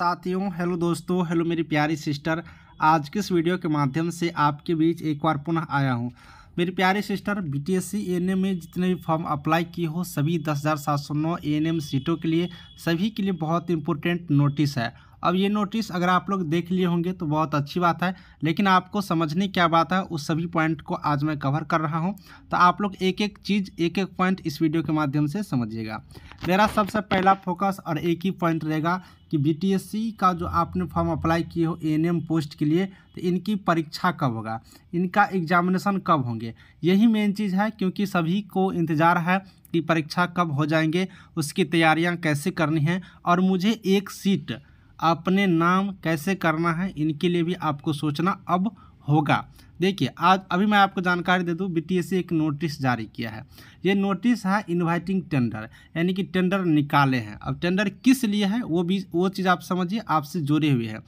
साथियों हेलो दोस्तों हेलो मेरी प्यारी सिस्टर आज के इस वीडियो के माध्यम से आपके बीच एक बार पुनः आया हूँ मेरी प्यारी sister B T S C में जितने भी फॉर्म अप्लाई किए हो सभी दस हज़ार सात सौ नौ ए सीटों के लिए सभी के लिए बहुत इंपॉर्टेंट नोटिस है अब ये नोटिस अगर आप लोग देख लिए होंगे तो बहुत अच्छी बात है लेकिन आपको समझने क्या बात है उस सभी पॉइंट को आज मैं कवर कर रहा हूँ तो आप लोग एक एक चीज़ एक एक पॉइंट इस वीडियो के माध्यम से समझिएगा मेरा सबसे पहला फोकस और एक ही पॉइंट रहेगा कि बी का जो आपने फॉर्म अप्लाई किए हो एएनएम पोस्ट के लिए तो इनकी परीक्षा कब होगा इनका एग्जामिनेशन कब होंगे यही मेन चीज़ है क्योंकि सभी को इंतज़ार है कि परीक्षा कब हो जाएंगे उसकी तैयारियां कैसे करनी हैं और मुझे एक सीट अपने नाम कैसे करना है इनके लिए भी आपको सोचना अब होगा देखिए आज अभी मैं आपको जानकारी दे दूं बीटीएससी e एक नोटिस जारी किया है ये नोटिस है इनवाइटिंग टेंडर यानी कि टेंडर निकाले हैं अब टेंडर किस लिए है वो भी वो चीज़ आप समझिए आपसे जुड़े हुए हैं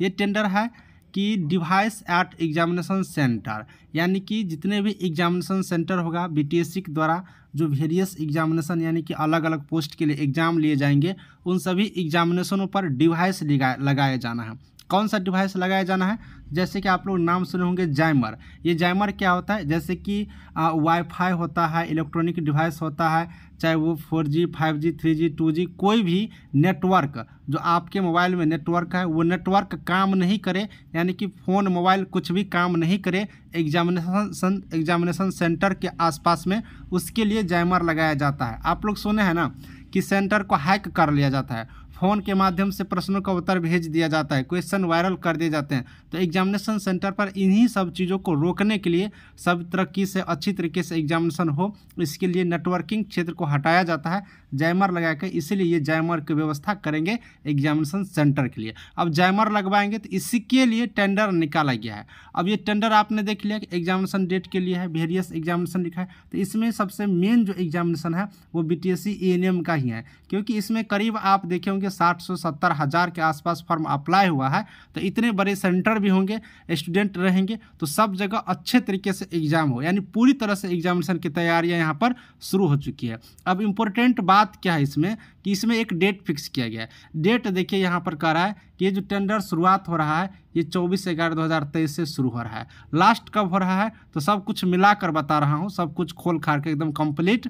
ये टेंडर है कि डिवाइस एट एग्जामिनेशन सेंटर यानी कि जितने भी एग्जामिनेशन सेंटर होगा बी के द्वारा जो वेरियस एग्जामिनेशन यानी कि अलग अलग पोस्ट के लिए एग्जाम लिए जाएंगे उन सभी एग्जामिनेशनों पर डिवाइस लगाया जाना है कौन सा डिवाइस लगाया जाना है जैसे कि आप लोग नाम सुने होंगे जैमर ये जैमर क्या होता है जैसे कि वाईफाई होता है इलेक्ट्रॉनिक डिवाइस होता है चाहे वो four G five G three G two G कोई भी नेटवर्क जो आपके मोबाइल में नेटवर्क है वो नेटवर्क काम नहीं करे यानी कि फ़ोन मोबाइल कुछ भी काम नहीं करे एग्जामिनेशन एग्जामिनेशन सेंटर के आसपास में उसके लिए जैमर लगाया जाता है आप लोग सुने हैं ना कि सेंटर को हैक कर लिया जाता है फ़ोन के माध्यम से प्रश्नों का उत्तर भेज दिया जाता है क्वेश्चन वायरल कर दिए जाते हैं तो एग्जामिनेशन सेंटर पर इन्हीं सब चीज़ों को रोकने के लिए सब तरक्की से अच्छी तरीके से एग्जामिनेशन हो इसके लिए नेटवर्किंग क्षेत्र को हटाया जाता है जैमर लगा के इसीलिए ये जैमर की व्यवस्था करेंगे एग्जामिनेशन सेंटर के लिए अब जैमर लगवाएंगे तो इसी के लिए टेंडर निकाला गया है अब ये टेंडर आपने देख लिया कि एग्जामिनेशन डेट के लिए है वेरियस एग्जामिनेशन लिखा है तो इसमें सबसे मेन जो एग्जामिनेशन है वो बी टी e का ही है क्योंकि इसमें करीब आप देखे होंगे होंगे साठ सौ सत्तर हज़ार के आसपास फॉर्म अप्लाई हुआ है तो इतने बड़े सेंटर भी होंगे स्टूडेंट रहेंगे तो सब जगह अच्छे तरीके से एग्ज़ाम हो यानी पूरी तरह से एग्जामिनेशन की तैयारियाँ यहाँ पर शुरू हो चुकी है अब इम्पोर्टेंट बात क्या है इसमें कि इसमें एक डेट फिक्स किया गया है डेट देखिए यहाँ पर कह रहा है कि ये जो टेंडर शुरुआत हो रहा है ये 24 ग्यारह 2023 से शुरू हो रहा है लास्ट कब हो रहा है तो सब कुछ मिलाकर बता रहा हूँ सब कुछ खोल खाड़ के एकदम कंप्लीट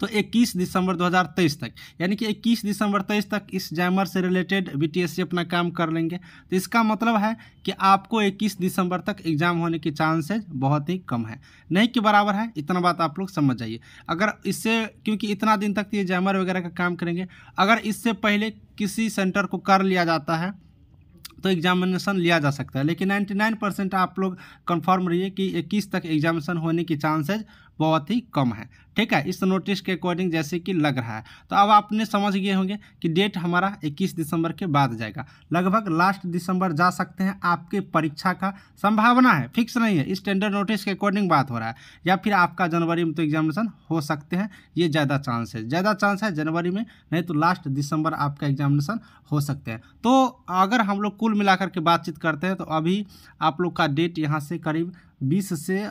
तो 21 दिसंबर 2023 तक यानी कि 21 दिसंबर 23 तक इस जैमर से रिलेटेड बीटीएससी अपना काम कर लेंगे तो इसका मतलब है कि आपको 21 दिसंबर तक एग्जाम होने के चांसेज बहुत ही कम है नहीं के बराबर है इतना बात आप लोग समझ जाइए अगर इससे क्योंकि इतना दिन तक तो ये जैमर वगैरह का काम करेंगे अगर इससे पहले किसी सेंटर को कर लिया जाता है तो एग्जामिनेशन लिया जा सकता है लेकिन 99 परसेंट आप लोग कंफर्म रहिए कि 21 तक एग्जामिनेशन होने की चांसेज बहुत ही कम है ठीक है इस नोटिस के अकॉर्डिंग जैसे कि लग रहा है तो अब आपने समझ गए होंगे कि डेट हमारा 21 दिसंबर के बाद जाएगा लगभग लास्ट दिसंबर जा सकते हैं आपके परीक्षा का संभावना है फिक्स नहीं है इस नोटिस के अकॉर्डिंग बात हो रहा है या फिर आपका जनवरी में तो एग्जामिनेशन हो सकते हैं ये ज़्यादा चांस है ज़्यादा चांस है जनवरी में नहीं तो लास्ट दिसंबर आपका एग्जामिनेशन हो सकते हैं तो अगर हम लोग कुल मिलाकर के बातचीत करते हैं तो अभी आप लोग का डेट यहाँ से करीब बीस से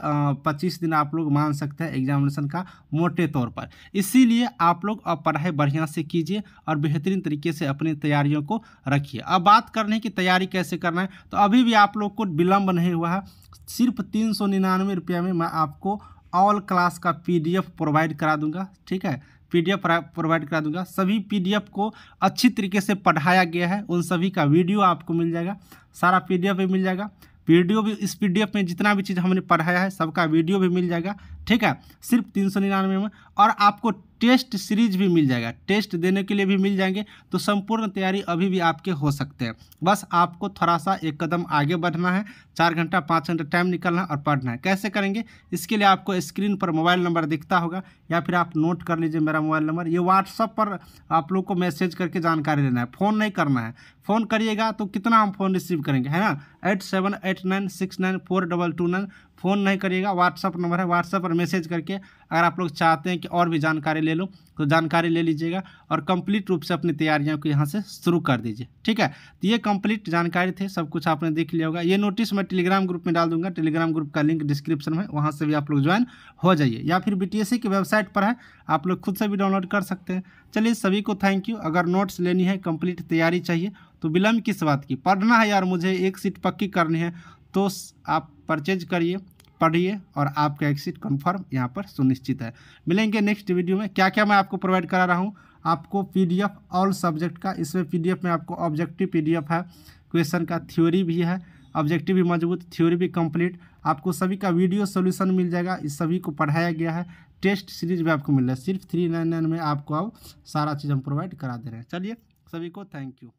पच्चीस दिन आप लोग मान सकते हैं एग्जामिनेशन का मोटे तौर पर इसीलिए आप लोग अब पढ़ाई बढ़िया से कीजिए और बेहतरीन तरीके से अपनी तैयारियों को रखिए अब बात करने की तैयारी कैसे करना है तो अभी भी आप लोग को विलम्ब नहीं हुआ है सिर्फ तीन सौ निन्यानवे रुपये में मैं आपको ऑल क्लास का पीडीएफ प्रोवाइड करा दूंगा ठीक है पीडीएफ प्रोवाइड करा दूंगा सभी पीडीएफ को अच्छी तरीके से पढ़ाया गया है उन सभी का वीडियो आपको मिल जाएगा सारा पीडीएफ भी मिल जाएगा भी इस पीडीएफ में जितना भी चीज़ हमने पढ़ाया है सबका वीडियो भी मिल जाएगा ठीक है सिर्फ तीन सौ निन्यानवे में और आपको टेस्ट सीरीज भी मिल जाएगा टेस्ट देने के लिए भी मिल जाएंगे तो संपूर्ण तैयारी अभी भी आपके हो सकते हैं बस आपको थोड़ा सा एक कदम आगे बढ़ना है चार घंटा पाँच घंटा टाइम निकलना और पढ़ना है कैसे करेंगे इसके लिए आपको स्क्रीन पर मोबाइल नंबर दिखता होगा या फिर आप नोट कर लीजिए मेरा मोबाइल नंबर ये व्हाट्सअप पर आप लोग को मैसेज करके जानकारी लेना है फ़ोन नहीं करना है फ़ोन करिएगा तो कितना हम फ़ोन रिसीव करेंगे है ना eight seven eight nine six nine four double two nine phone नहीं करिएगा व्हाट्सअप नंबर है व्हाट्सअप पर मैसेज करके अगर आप लोग चाहते हैं कि और भी जानकारी ले लो तो जानकारी ले लीजिएगा और कंप्लीट रूप से अपनी तैयारियों को यहाँ से शुरू कर दीजिए ठीक है तो ये कंप्लीट जानकारी थी सब कुछ आपने देख लिया होगा ये नोटिस मैं टेलीग्राम ग्रुप में डाल दूंगा टेलीग्राम ग्रुप का लिंक डिस्क्रिप्शन में वहाँ से भी आप लोग ज्वाइन हो जाइए या फिर बी की वेबसाइट पर है आप लोग खुद से भी डाउनलोड कर सकते हैं चलिए सभी को थैंक यू अगर नोट्स लेनी है कम्प्लीट तैयारी चाहिए तो विलम्ब किस बात की पढ़ना है यार मुझे एक सीट पक्की करनी है तो आप परचेज करिए पढ़िए और आपका एक्सिट कन्फर्म यहाँ पर सुनिश्चित है मिलेंगे नेक्स्ट वीडियो में क्या क्या मैं आपको प्रोवाइड करा रहा हूँ आपको पीडीएफ ऑल सब्जेक्ट का इसमें पीडीएफ में आपको ऑब्जेक्टिव पीडीएफ है क्वेश्चन का थ्योरी भी है ऑब्जेक्टिव भी मजबूत थ्योरी भी कंप्लीट आपको सभी का वीडियो सोल्यूशन मिल जाएगा इस सभी को पढ़ाया गया है टेस्ट सीरीज भी आपको मिल रहा है सिर्फ थ्री नाइन नाइन में आपको अब सारा चीज़ हम प्रोवाइड करा दे रहे हैं चलिए सभी को थैंक यू